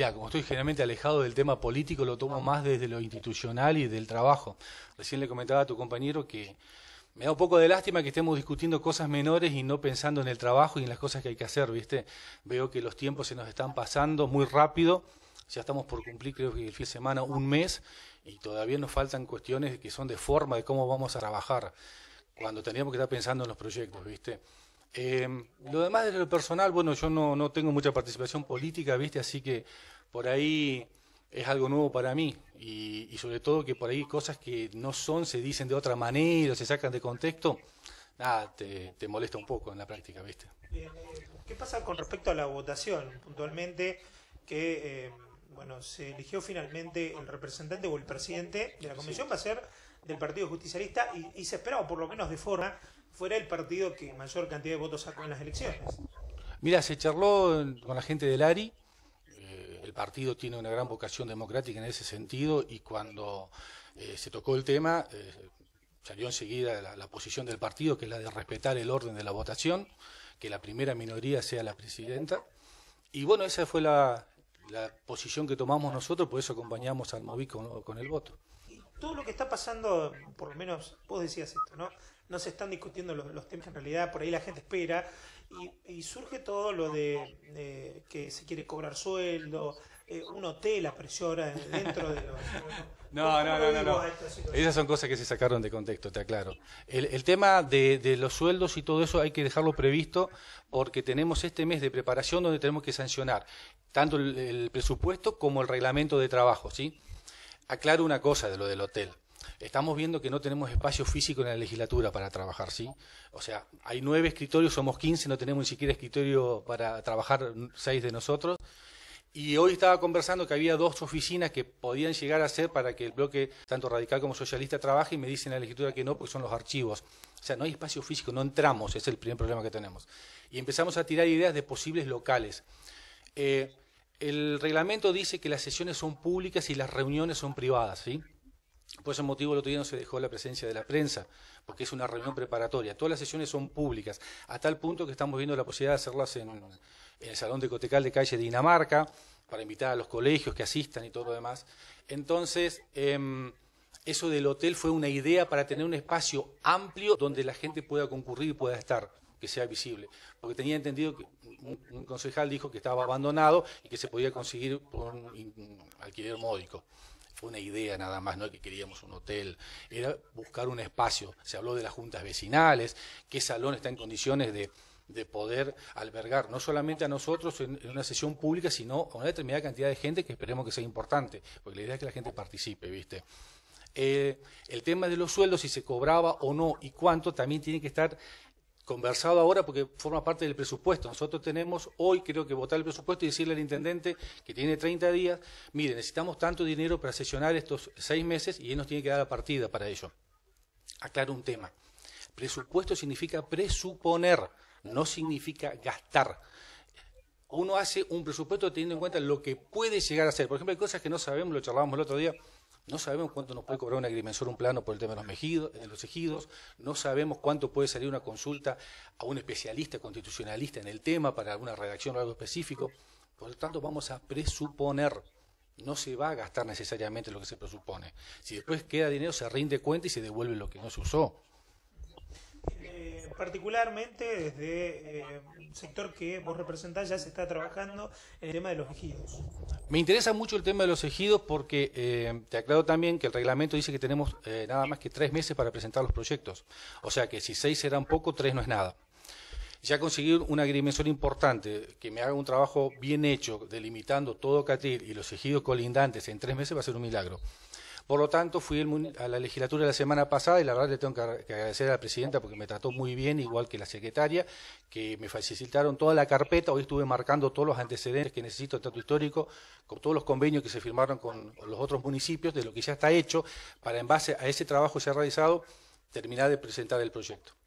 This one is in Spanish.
Ya, como estoy generalmente alejado del tema político, lo tomo más desde lo institucional y del trabajo. Recién le comentaba a tu compañero que me da un poco de lástima que estemos discutiendo cosas menores y no pensando en el trabajo y en las cosas que hay que hacer, ¿viste? Veo que los tiempos se nos están pasando muy rápido. Ya estamos por cumplir, creo que el fin de semana, un mes, y todavía nos faltan cuestiones que son de forma, de cómo vamos a trabajar, cuando teníamos que estar pensando en los proyectos, ¿viste? Em, lo demás de lo personal, bueno, yo no, tengo mucha participación política, ¿viste? Así que por ahí es algo nuevo para mí. Y, sobre todo que por ahí cosas que no son, se dicen de otra manera, se sacan de contexto, nada, te, molesta un poco en la práctica, ¿viste? Eh, ¿Qué pasa con respecto a la votación, puntualmente? Que. Em, bueno, se eligió finalmente el representante o el presidente de la comisión, va a ser del Partido Justicialista y, se esperaba, por lo menos de forma, fuera el partido que mayor cantidad de votos sacó en las elecciones. Mira, se charló con la gente del ARI, eh, el partido tiene una gran vocación democrática en ese sentido y cuando eh, se tocó el tema eh, salió enseguida la, la, posición del partido, que es la de respetar el orden de la votación, que la primera minoría sea la presidenta. Y bueno, esa fue la, la posición que tomamos nosotros, por eso acompañamos al Movic con, el voto. Y todo lo que está pasando, por lo menos vos decías esto, ¿no? No se están discutiendo los, temas en realidad, por ahí la gente espera, y, surge todo lo de, de, que se quiere cobrar sueldo, eh, un hotel la eh, dentro de los... No, no, no, no, Esas son cosas que se sacaron de contexto, te aclaro. El, tema de, los sueldos y todo eso hay que dejarlo previsto porque tenemos este mes de preparación donde tenemos que sancionar tanto el, presupuesto como el reglamento de trabajo, ¿sí? Aclaro una cosa de lo del hotel. Estamos viendo que no tenemos espacio físico en la legislatura para trabajar, ¿sí? O sea, hay nueve escritorios, somos quince, no tenemos ni siquiera escritorio para trabajar seis de nosotros. Y hoy estaba conversando que había dos oficinas que podían llegar a ser para que el bloque, tanto radical como socialista, trabaje y me dicen en la legislatura que no, porque son los archivos. O sea, no hay espacio físico, no entramos, es el primer problema que tenemos. Y empezamos a tirar ideas de posibles locales. Eh, el reglamento dice que las sesiones son públicas y las reuniones son privadas, ¿sí? Por ese motivo, el otro día no se dejó la presencia de la prensa, porque es una reunión preparatoria. Todas las sesiones son públicas, a tal punto que estamos viendo la posibilidad de hacerlas en, el Salón de cotecal de Calle Dinamarca, para invitar a los colegios que asistan y todo lo demás. Entonces, em, eso del hotel fue una idea para tener un espacio amplio donde la gente pueda concurrir y pueda estar que sea visible, porque tenía entendido que un, concejal dijo que estaba abandonado y que se podía conseguir por un alquiler módico fue una idea nada más, no que queríamos un hotel, era buscar un espacio. Se habló de las juntas vecinales, qué salón está en condiciones de, poder albergar no solamente a nosotros en, una sesión pública, sino a una determinada cantidad de gente que esperemos que sea importante, porque la idea es que la gente participe, ¿viste? Eh, el tema de los sueldos, si se cobraba o no y cuánto, también tiene que estar conversado ahora porque forma parte del presupuesto. Nosotros tenemos hoy, creo que votar el presupuesto y decirle al intendente que tiene 30 días, mire, necesitamos tanto dinero para sesionar estos seis meses y él nos tiene que dar la partida para ello. Aclaro un tema. Presupuesto significa presuponer, no significa gastar uno hace un presupuesto teniendo en cuenta lo que puede llegar a ser. Por ejemplo, hay cosas que no sabemos, lo charlábamos el otro día no sabemos cuánto nos puede cobrar un agrimensor un plano por el tema de los, eh, los ejidos, no sabemos cuánto puede salir una consulta a un especialista constitucionalista en el tema para alguna redacción o algo específico. Por lo tanto, vamos a presuponer no se va a gastar necesariamente lo que se presupone. Si después queda dinero, se rinde cuenta y se devuelve lo que no se usó. Eh, particularmente desde eh, un sector que vos representás ya se está trabajando en el tema de los ejidos. Me interesa mucho el tema de los ejidos porque eh, te aclaro también que el reglamento dice que tenemos eh, nada más que tres meses para presentar los proyectos. O sea que si seis serán poco, tres no es nada. Ya conseguir una agrimensor importante que me haga un trabajo bien hecho, delimitando todo Catil y los ejidos colindantes en tres meses va a ser un milagro. Por lo tanto, fui a la legislatura la semana pasada y la verdad le tengo que, agradecer a la presidenta porque me trató muy bien, igual que la secretaria, que me facilitaron toda la carpeta. Hoy estuve marcando todos los antecedentes que necesito, trato histórico, con todos los convenios que se firmaron con los otros municipios, de lo que ya está hecho, para en base a ese trabajo se ha realizado, terminar de presentar el proyecto.